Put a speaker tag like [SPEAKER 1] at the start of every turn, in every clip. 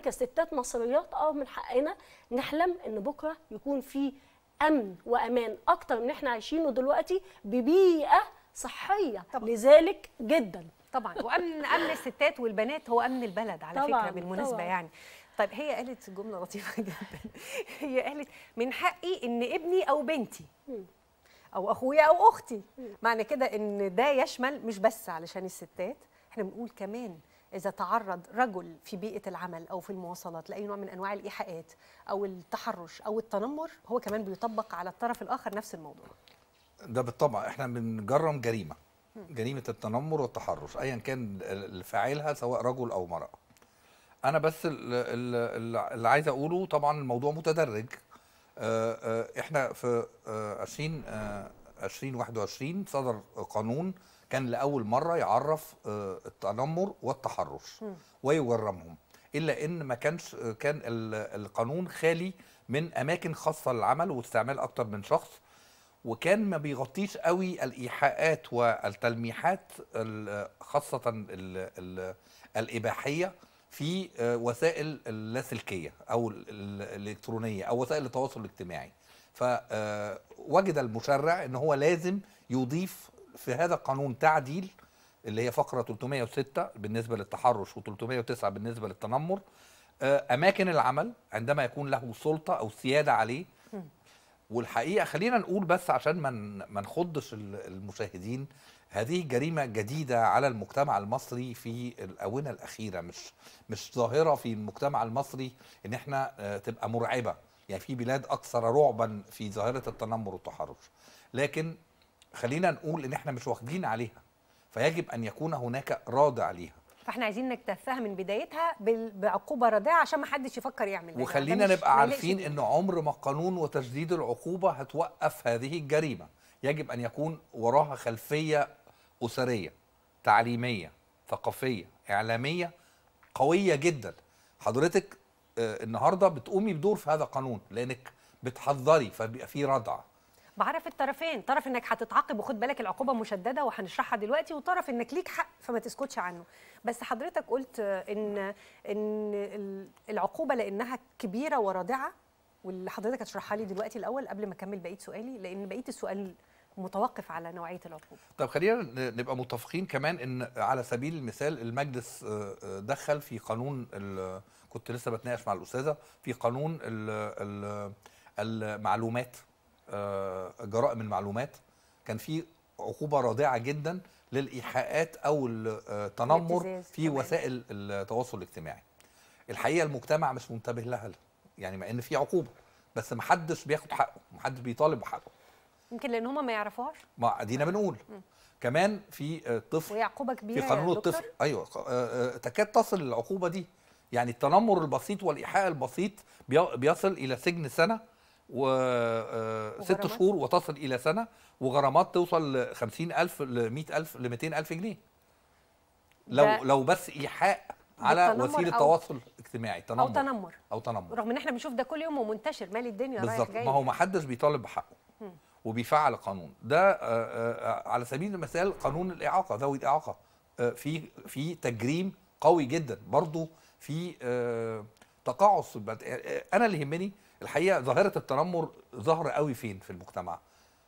[SPEAKER 1] كستات مصريات اه من حقنا نحلم ان بكره يكون في امن وامان اكتر من احنا عايشينه دلوقتي ببيئه صحيه طبعا. لذلك جدا طبعا وامن امن الستات والبنات هو امن البلد على طبعًا. فكره بالمناسبه طبعًا. يعني طيب هي قالت جمله لطيفه جدا هي قالت من حقي ان ابني او بنتي او اخويا او اختي معنى كده ان ده يشمل مش بس علشان الستات احنا بنقول كمان إذا تعرض رجل في بيئة العمل أو في المواصلات لأي نوع من أنواع الإيحاءات أو التحرش أو التنمر هو كمان بيطبق على الطرف الآخر نفس الموضوع
[SPEAKER 2] ده بالطبع احنا بنجرم جريمة جريمة التنمر والتحرش أيا كان فاعلها سواء رجل أو مرأة أنا بس اللي عايز أقوله طبعا الموضوع متدرج آه، آه، احنا في 20 آه، 2021 صدر قانون كان لاول مره يعرف آه، التنمر والتحرش ويجرمهم الا ان ما كانش آه، كان القانون خالي من اماكن خاصه للعمل واستعمال اكتر من شخص وكان ما بيغطيش قوي الايحاءات والتلميحات خاصه الـ الـ الاباحيه في آه، وسائل اللاسلكيه او الالكترونيه او وسائل التواصل الاجتماعي فوجد آه، المشرع ان هو لازم يضيف في هذا القانون تعديل اللي هي فقره 306 بالنسبه للتحرش و309 بالنسبه للتنمر آه، اماكن العمل عندما يكون له سلطه او سياده عليه والحقيقه خلينا نقول بس عشان ما ما نخضش المشاهدين هذه جريمه جديده على المجتمع المصري في الاونه الاخيره مش مش ظاهره في المجتمع المصري ان احنا آه، تبقى مرعبه يعني في بلاد اكثر رعبا في ظاهره التنمر والتحرش لكن خلينا نقول ان احنا مش واخدين عليها فيجب ان يكون هناك رادع ليها
[SPEAKER 1] فاحنا عايزين نكتفها من بدايتها بعقوبه رادعه عشان ما حدش يفكر يعمل وخلينا نبقى عارفين ان
[SPEAKER 2] عمر ما قانون وتشديد العقوبه هتوقف هذه الجريمه يجب ان يكون وراها خلفيه اسريه تعليميه ثقافيه اعلاميه قويه جدا حضرتك آه، النهارده بتقومي بدور في هذا القانون لانك بتحذري فبيبقى في ردع
[SPEAKER 1] بعرف الطرفين طرف انك هتتعاقب وخد بالك العقوبه مشدده وهنشرحها دلوقتي وطرف انك ليك حق فما تسكتش عنه بس حضرتك قلت ان ان العقوبه لانها كبيره ورادعه واللي حضرتك هتشرحها لي دلوقتي الاول قبل ما اكمل بقيه سؤالي لان بقيه السؤال متوقف على نوعيه العقوبه.
[SPEAKER 2] طب خلينا نبقى متفقين كمان ان على سبيل المثال المجلس آه، آه، دخل في قانون كنت لسه بتناقش مع الاستاذه في قانون المعلومات آه، جرائم المعلومات كان في عقوبه رادعه جدا للايحاءات او التنمر في كمان. وسائل التواصل الاجتماعي. الحقيقه المجتمع مش منتبه لها يعني مع ان في عقوبه بس محدش بياخد حقه محدش بيطالب بحقه
[SPEAKER 1] يمكن لان هم ما يعرفوهاش
[SPEAKER 2] ما ادينا بنقول كمان في آه، طفل
[SPEAKER 1] ويعقوبك كبيره في قانون الطفل
[SPEAKER 2] ايوه آه، آه، تكاد تصل العقوبه دي يعني التنمر البسيط والايحاء البسيط بيصل الى سجن سنه وست شهور وتصل الى سنه وغرامات توصل 50000 ل 100000 ل 200000 جنيه لو لو بس ايحاء على وسيله تواصل اجتماعي تنمر او تنمر او تنمر رغم
[SPEAKER 1] ان احنا بنشوف ده كل يوم ومنتشر مالي الدنيا بالظبط ما هو ما
[SPEAKER 2] حدش بيطالب بحقه وبيفعل قانون ده آه، آه، آه، على سبيل المثال قانون الاعاقه ذوي الاعاقه في في تجريم قوي جدا برضه في تقاعس انا اللي يهمني الحقيقه ظاهره التنمر ظهر قوي فين في المجتمع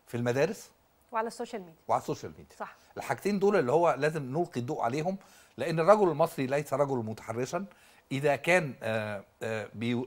[SPEAKER 2] في المدارس
[SPEAKER 1] وعلى السوشيال ميديا
[SPEAKER 2] وعلى السوشيال ميديا صح الحاجتين دول اللي هو لازم نلقي الضوء عليهم لان الرجل المصري ليس رجل متحرشا اذا كان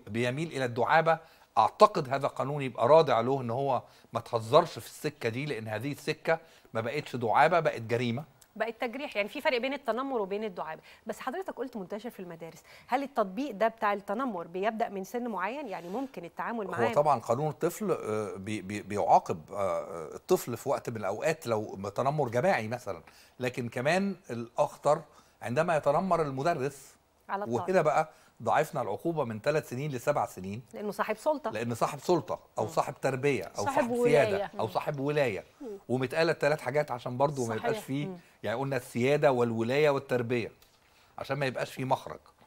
[SPEAKER 2] بيميل الى الدعابه اعتقد هذا قانون يبقى رادع له ان هو ما تهزرش في السكه دي لان هذه السكه ما بقتش دعابه بقت جريمه
[SPEAKER 1] بقت تجريح يعني في فرق بين التنمر وبين الدعابه بس حضرتك قلت منتشر في المدارس هل التطبيق ده بتاع التنمر بيبدا من سن معين يعني ممكن التعامل معاه هو طبعا
[SPEAKER 2] قانون الطفل آه، بيعاقب آه، آه، الطفل في وقت من الاوقات لو تنمر جماعي مثلا لكن كمان الاخطر عندما يتنمر المدرس
[SPEAKER 1] على الطالب. وهنا بقى
[SPEAKER 2] ضعفنا العقوبه من ثلاث سنين لسبع سنين
[SPEAKER 1] لانه صاحب سلطه لان
[SPEAKER 2] صاحب سلطه او صاحب تربيه او صاحب, صاحب سياده او صاحب ولايه ومتقاله ثلاث حاجات عشان برضه ما يبقاش فيه يعني قلنا السياده والولايه والتربيه عشان ما يبقاش فيه مخرج